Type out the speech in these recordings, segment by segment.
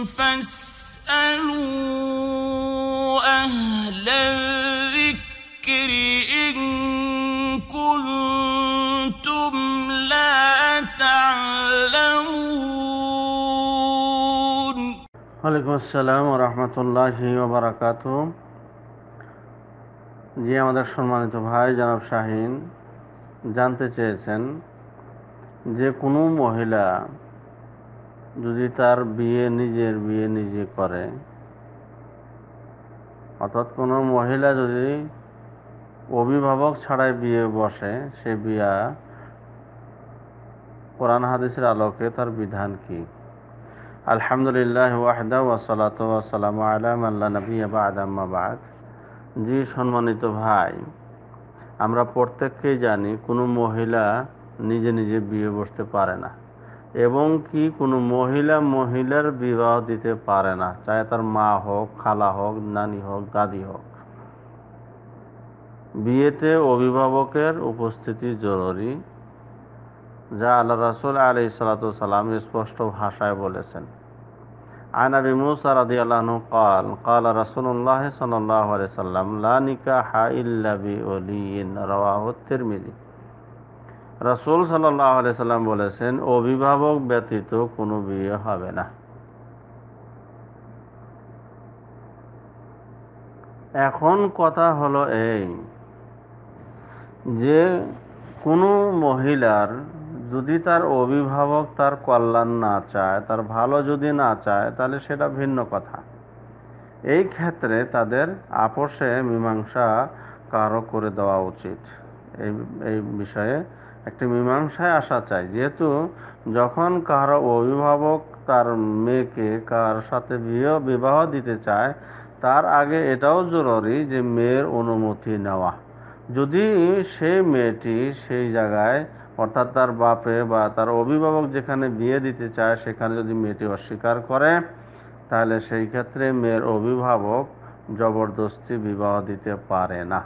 যে আমাদের সম্মানিত ভাই জানাব শাহিন জানতে চেয়েছেন যে কোনো মহিলা যদি তার বিয়ে নিজের বিয়ে নিজে করে অর্থাৎ কোনো মহিলা যদি অভিভাবক ছাড়াই বিয়ে বসে সে বিয়া কোরআন হাদিসের আলোকে তার বিধান কি আলহামদুলিল্লাহ ওয়াহদা ওয়াসালাত ওয়াসালাম আলাম আল্লাহ নবী আবাদামাবাদ জি সম্মানিত ভাই আমরা প্রত্যেককেই জানি কোনো মহিলা নিজে নিজে বিয়ে বসতে পারে না এবং কি কোনো মহিলা মহিলার বিবাহ দিতে পারে না চাহে তার মা হোক খালা হোক নানি হোক দাদি হোক বিয়েতে অভিভাবকের উপস্থিতি জরুরি যা আল্লাহ রাসুল আলি সালাতাম স্পষ্ট ভাষায় বলেছেন عن ابي موسى رضي الله عنه কাল قال رسول الله صلى الله عليه وسلم لا نكاح الا রাসুল সাল্লাহ সাল্লাম বলেছেন অভিভাবক ব্যতীত কোনো বিয়ে হবে না এখন কথা হলো এই যে কোনো মহিলার যদি তার অভিভাবক তার কল্যাণ না চায় তার ভালো যদি না চায় তাহলে সেটা ভিন্ন কথা এই ক্ষেত্রে তাদের আপোষে মীমাংসা কারো করে দেওয়া উচিত এই এই বিষয়ে একটি মীমাংসায় আসা চাই যেহেতু যখন কারো অভিভাবক তার মেয়েকে কার সাথে বিয়ে বিবাহ দিতে চায় তার আগে এটাও জরুরি যে মেয়ের অনুমতি নেওয়া যদি সেই মেয়েটি সেই জায়গায় অর্থাৎ তার বাপে বা তার অভিভাবক যেখানে বিয়ে দিতে চায় সেখানে যদি মেয়েটি অস্বীকার করে তাহলে সেই ক্ষেত্রে মেয়ের অভিভাবক জবরদস্তি বিবাহ দিতে পারে না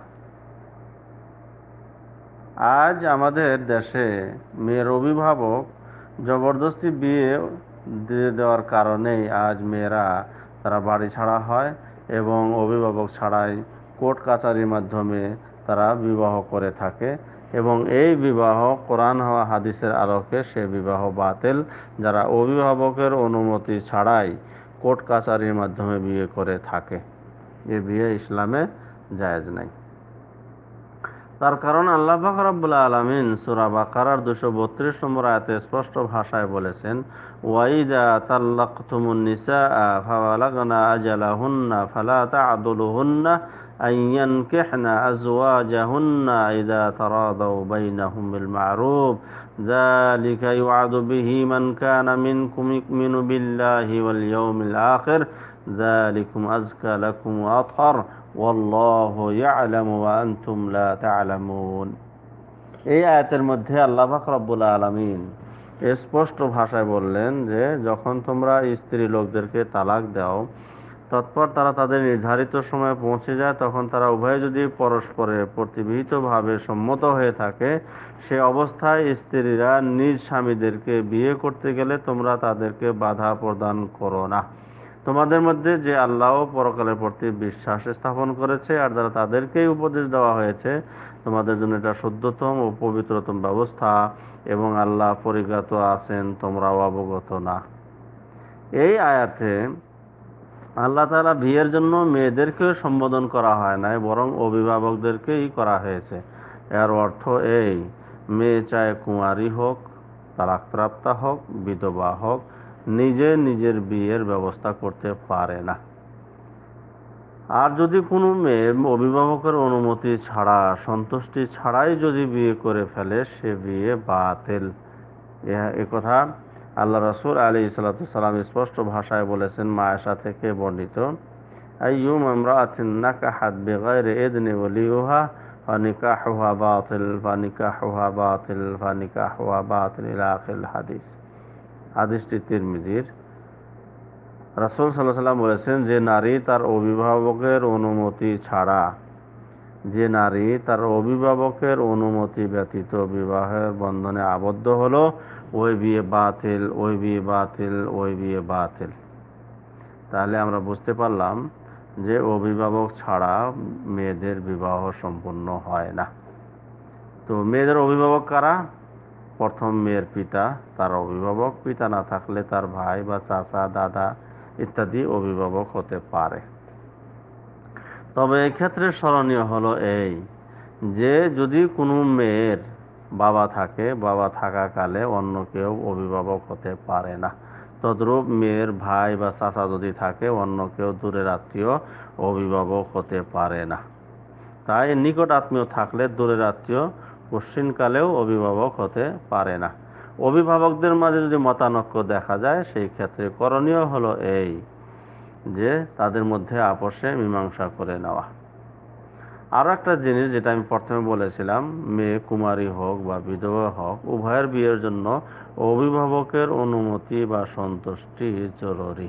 আজ আমাদের দেশে মেয়ের অভিভাবক জবরদস্তি বিয়ে দিয়ে দেওয়ার কারণেই আজ মেয়েরা তারা বাড়ি ছাড়া হয় এবং অভিভাবক ছাড়াই কোর্ট কাছারির মাধ্যমে তারা বিবাহ করে থাকে এবং এই বিবাহ কোরআন হওয়া হাদিসের আলোকে সে বিবাহ বাতিল যারা অভিভাবকের অনুমতি ছাড়াই কোর্ট কাছারির মাধ্যমে বিয়ে করে থাকে এ বিয়ে ইসলামে জায়েজ নাই তার কারণ আল্লাহ ফাকরাবুল আলামিন সুরা বাকারার 232 নম্বর আয়াতে স্পষ্ট ভাষায় বলেছেন ওয়াইদা তাল্লাক নিসা ফাওয়ালাগনা আজালাহুন্না ফালা তা'দুলুহুন্না আদুল হুন্না আইয়ান কেহনা আজওয়াজা হুন্না ইদা তারাদাও বাইনা হুমিল মারুফ ذلك يوعد به من كان منكم يؤمن بالله واليوم الآخر ذلكم أزكى لكم وأطهر والله يعلم وانتم لا تعلمون এই আয়াতের মধ্যে আল্লাহ রব্বুল আলামিন স্পষ্ট ভাষায় বললেন যে যখন তোমরা স্ত্রী লোকদেরকে তালাক দাও তৎপর তারা তাদের নির্ধারিত সময়ে পৌঁছে যায় তখন তারা উভয়ে যদি পরস্পরে প্রতিবিহিতভাবে সম্মত হয়ে থাকে সে অবস্থায় স্ত্রীরা নিজ স্বামীদেরকে বিয়ে করতে গেলে তোমরা তাদেরকে বাধা প্রদান করো না তোমাদের মধ্যে যে আল্লাহ পরকালের প্রতি বিশ্বাস স্থাপন করেছে আর যারা তাদেরকেই উপদেশ দেওয়া হয়েছে তোমাদের জন্য এটা শুদ্ধতম ও পবিত্রতম ব্যবস্থা এবং আল্লাহ পরিজ্ঞাত আছেন তোমরাও অবগত না এই আয়াতে আল্লাহ তালা বিয়ের জন্য মেয়েদেরকে সম্বোধন করা হয় নাই বরং অভিভাবকদেরকেই করা হয়েছে এর অর্থ এই মেয়ে চায় কুমারী হোক তালাকপ্রাপ্তা হোক বিধবা হোক নিজে নিজের বিয়ের ব্যবস্থা করতে পারে না আর যদি কোনো মেয়ে অভিভাবকের অনুমতি ছাড়া সন্তুষ্টি ছাড়াই যদি বিয়ে করে ফেলে সে বিয়ে বাতিল কথা আল্লাহ রসুল আলী সালাম স্পষ্ট ভাষায় বলেছেন মায়েশা থেকে বর্ণিত আইয়ুম আমরা আতিন্নাকা হাত বেগায় রে এদিনে বলি ওহা ফানিকা হোহা বাতিল ফানিকা হোহা বাতিল ফানিকা হোহা বাতিল ইলাকিল হাদিস আদিষ্টি তিরমিজির রাসুল সাল্লাহ সাল্লাম বলেছেন যে নারী তার অভিভাবকের অনুমতি ছাড়া যে নারী তার অভিভাবকের অনুমতি ব্যতীত বিবাহের বন্ধনে আবদ্ধ হলো ওই বিয়ে বাতিল ওই বিয়ে বাতিল ওই বিয়ে বাতিল তাহলে আমরা বুঝতে পারলাম যে অভিভাবক ছাড়া মেয়েদের বিবাহ সম্পূর্ণ হয় না তো মেয়েদের অভিভাবক কারা প্রথম মেয়ের পিতা তার অভিভাবক পিতা না থাকলে তার ভাই বা চাচা দাদা ইত্যাদি অভিভাবক হতে পারে তবে এক্ষেত্রে স্মরণীয় হলো এই যে যদি কোনো মেয়ের বাবা থাকে বাবা থাকাকালে অন্য কেউ অভিভাবক হতে পারে না তদ্রূপ মেয়ের ভাই বা চাচা যদি থাকে অন্য কেউ দূরের আত্মীয় অভিভাবক হতে পারে না তাই নিকট আত্মীয় থাকলে দূরের আত্মীয় কশ্চিনকালেও অভিভাবক হতে পারে না অভিভাবকদের মাঝে যদি মতানক্য দেখা যায় সেই ক্ষেত্রে করণীয় হলো এই যে তাদের মধ্যে আপোষে মীমাংসা করে নেওয়া আরও একটা জিনিস যেটা আমি প্রথমে বলেছিলাম মেয়ে কুমারী হোক বা বিধবা হোক উভয়ের বিয়ের জন্য অভিভাবকের অনুমতি বা সন্তুষ্টি জরুরি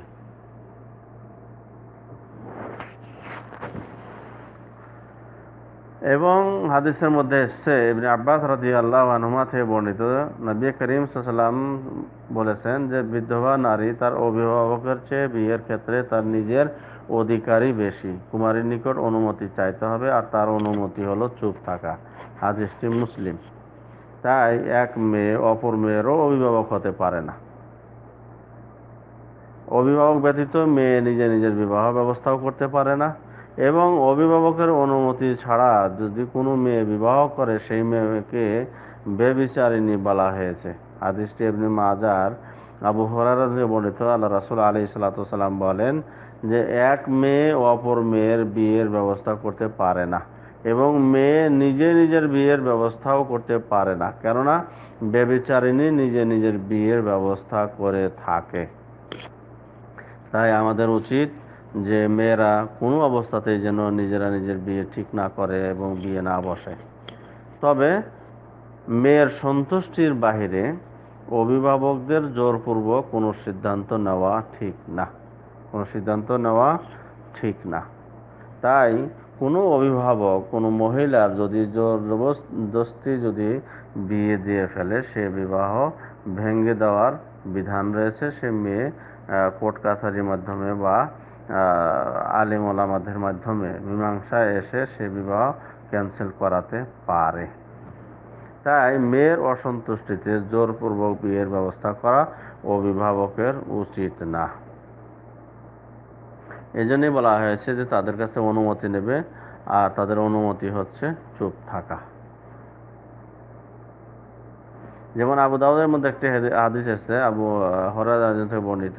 এবং হাদিসের মধ্যে এসছে ইবনে আব্বাস রাজি আল্লাহ আনুমা থেকে বর্ণিত নবী করিম সাল্লাম বলেছেন যে বিধবা নারী তার অভিভাবকের চেয়ে বিয়ের ক্ষেত্রে তার নিজের অধিকারী বেশি কুমারীর নিকট অনুমতি চাইতে হবে আর তার অনুমতি হলো চুপ থাকা হাদিসটি মুসলিম তাই এক মেয়ে অপর মেয়েরও অভিভাবক হতে পারে না অভিভাবক ব্যতীত মেয়ে নিজে নিজের বিবাহ ব্যবস্থাও করতে পারে না এবং অভিভাবকের অনুমতি ছাড়া যদি কোনো মেয়ে বিবাহ করে সেই মেয়েকে বেবিচারিণী বলা হয়েছে আদিষ্টি এমনি মাজার আবু হরার বর্ণিত আল্লাহ রাসুল আলী সাল্লাম বলেন যে এক মেয়ে অপর মেয়ের বিয়ের ব্যবস্থা করতে পারে না এবং মেয়ে নিজে নিজের বিয়ের ব্যবস্থাও করতে পারে না কেননা বেবিচারিণী নিজে নিজের বিয়ের ব্যবস্থা করে থাকে তাই আমাদের উচিত যে মেয়েরা কোনো অবস্থাতেই যেন নিজেরা নিজের বিয়ে ঠিক না করে এবং বিয়ে না বসে তবে মেয়ের সন্তুষ্টির বাহিরে অভিভাবকদের জোরপূর্বক কোনো সিদ্ধান্ত নেওয়া ঠিক না কোনো সিদ্ধান্ত নেওয়া ঠিক না তাই কোনো অভিভাবক কোনো মহিলার যদি জবরদস্তি যদি বিয়ে দিয়ে ফেলে সে বিবাহ ভেঙে দেওয়ার বিধান রয়েছে সে মেয়ে কোর্ট কাছারির মাধ্যমে বা আলিম ওলামাদের মাধ্যমে মীমাংসা এসে সে বিবাহ ক্যান্সেল করাতে পারে তাই মেয়ের অসন্তুষ্টিতে জোরপূর্বক বিয়ের ব্যবস্থা করা অভিভাবকের উচিত না এই জন্যই বলা হয়েছে যে তাদের কাছে অনুমতি নেবে আর তাদের অনুমতি হচ্ছে চুপ থাকা যেমন আবু দাউদের মধ্যে একটি হাদিস এসছে আবু হরাদ থেকে বর্ণিত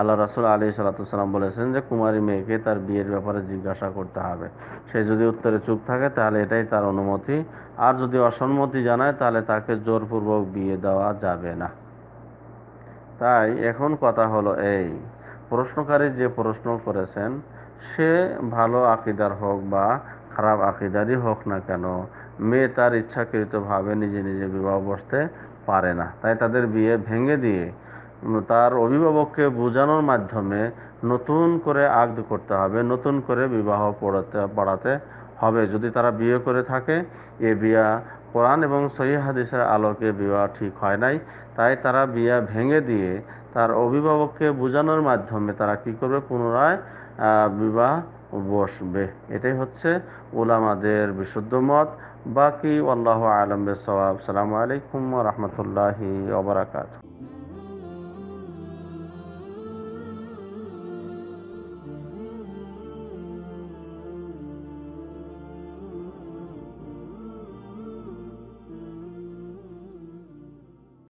আল্লাহ রাসুল আলী সালাতাম বলেছেন যে কুমারী মেয়েকে তার বিয়ের ব্যাপারে জিজ্ঞাসা করতে হবে সে যদি উত্তরে চুপ থাকে তাহলে এটাই তার অনুমতি আর যদি অসম্মতি জানায় তাহলে তাকে জোরপূর্বক বিয়ে দেওয়া যাবে না তাই এখন কথা হলো এই প্রশ্নকারী যে প্রশ্ন করেছেন সে ভালো আকিদার হোক বা খারাপ আকিদারই হোক না কেন মেয়ে তার ইচ্ছাকৃতভাবে নিজে নিজে বিবাহ বসতে পারে না তাই তাদের বিয়ে ভেঙে দিয়ে তার অভিভাবককে বোঝানোর মাধ্যমে নতুন করে আগদ করতে হবে নতুন করে বিবাহ পড়াতে পড়াতে হবে যদি তারা বিয়ে করে থাকে এ বিয়া কোরআন এবং সহি হাদিসের আলোকে বিবাহ ঠিক হয় নাই তাই তারা বিয়া ভেঙে দিয়ে তার অভিভাবককে বোঝানোর মাধ্যমে তারা কি করবে পুনরায় বিবাহ বসবে এটাই হচ্ছে ওলামাদের বিশুদ্ধ মত বাকি আল্লাহ আলম সালামু আলাইকুম রহমতুল্লাহি ওবরাকাতু